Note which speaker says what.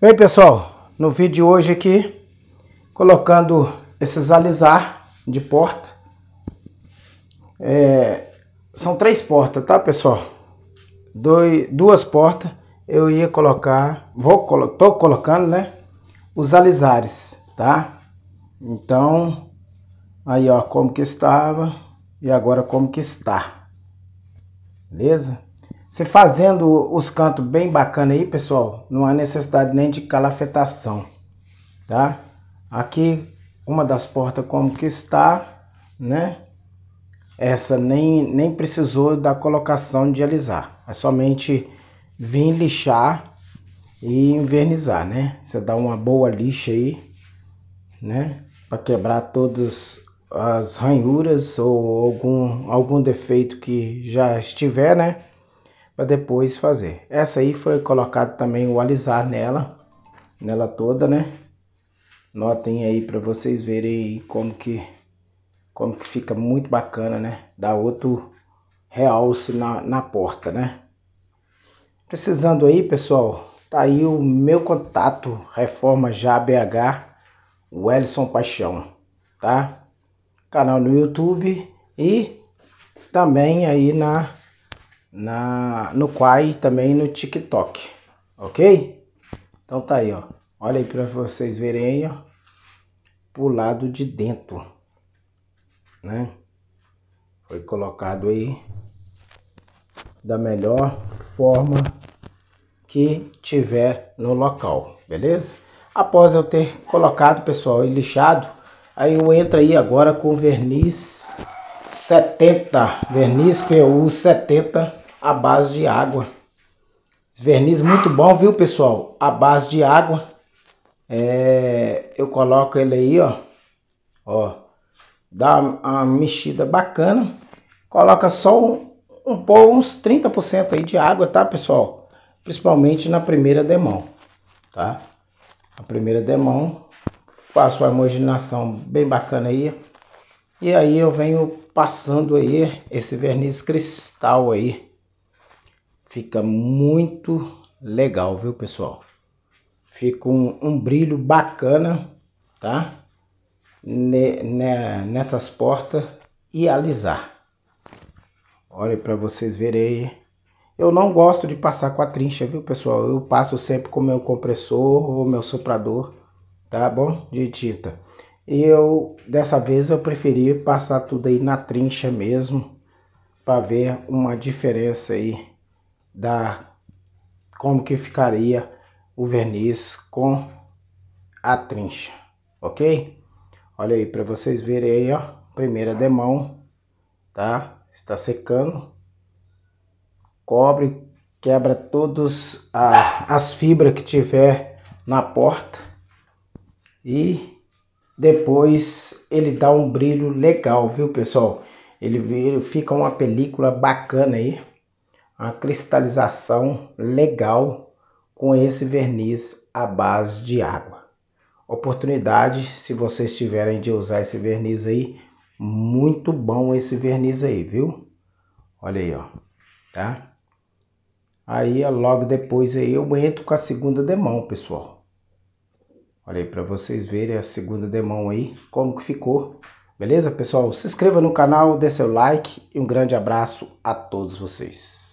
Speaker 1: Bem pessoal, no vídeo de hoje aqui, colocando esses alisar de porta. É, são três portas, tá pessoal? Doi, duas portas eu ia colocar, vou tô colocando, né? Os alisares, tá? Então, aí ó, como que estava e agora como que está. Beleza? Você fazendo os cantos bem bacana aí, pessoal, não há necessidade nem de calafetação, tá? Aqui, uma das portas como que está, né? Essa nem, nem precisou da colocação de alisar. É somente vir lixar e invernizar, né? Você dá uma boa lixa aí, né? Para quebrar todas as ranhuras ou algum, algum defeito que já estiver, né? para depois fazer. Essa aí foi colocado também o alisar nela, nela toda, né? Notem aí para vocês verem como que como que fica muito bacana, né? Dá outro realce na, na porta, né? Precisando aí, pessoal, tá aí o meu contato Reforma Já BH, Wellison Paixão, tá? Canal no YouTube e também aí na na, no Quai e também no TikTok, ok? Então tá aí, ó. Olha aí para vocês verem aí, ó. Pro lado de dentro, né? Foi colocado aí da melhor forma que tiver no local, beleza? Após eu ter colocado, pessoal, e lixado, aí eu entro aí agora com verniz 70, verniz PU 70 à base de água. Verniz muito bom, viu, pessoal? À base de água. É, eu coloco ele aí, ó. Ó. Dá uma mexida bacana. Coloca só um, um pouco, uns 30% aí de água, tá, pessoal? Principalmente na primeira demão, tá? A primeira demão. Faço a imaginação bem bacana aí. E aí eu venho passando aí esse verniz cristal aí Fica muito legal, viu, pessoal? Fica um, um brilho bacana, tá? Ne, ne, nessas portas e alisar. Olha para vocês verem aí. Eu não gosto de passar com a trincha, viu, pessoal? Eu passo sempre com meu compressor ou meu soprador, tá bom? De tinta. E eu, dessa vez, eu preferi passar tudo aí na trincha mesmo, para ver uma diferença aí da como que ficaria o verniz com a trincha, ok? Olha aí para vocês verem aí, ó, primeira demão, tá? Está secando, cobre, quebra todas as fibras que tiver na porta e depois ele dá um brilho legal, viu pessoal? Ele, ele fica uma película bacana aí a cristalização legal com esse verniz à base de água. Oportunidade, se vocês tiverem de usar esse verniz aí, muito bom esse verniz aí, viu? Olha aí, ó, tá? Aí, logo depois aí eu entro com a segunda demão, pessoal. Olha aí, para vocês verem a segunda demão aí, como que ficou. Beleza, pessoal? Se inscreva no canal, dê seu like e um grande abraço a todos vocês.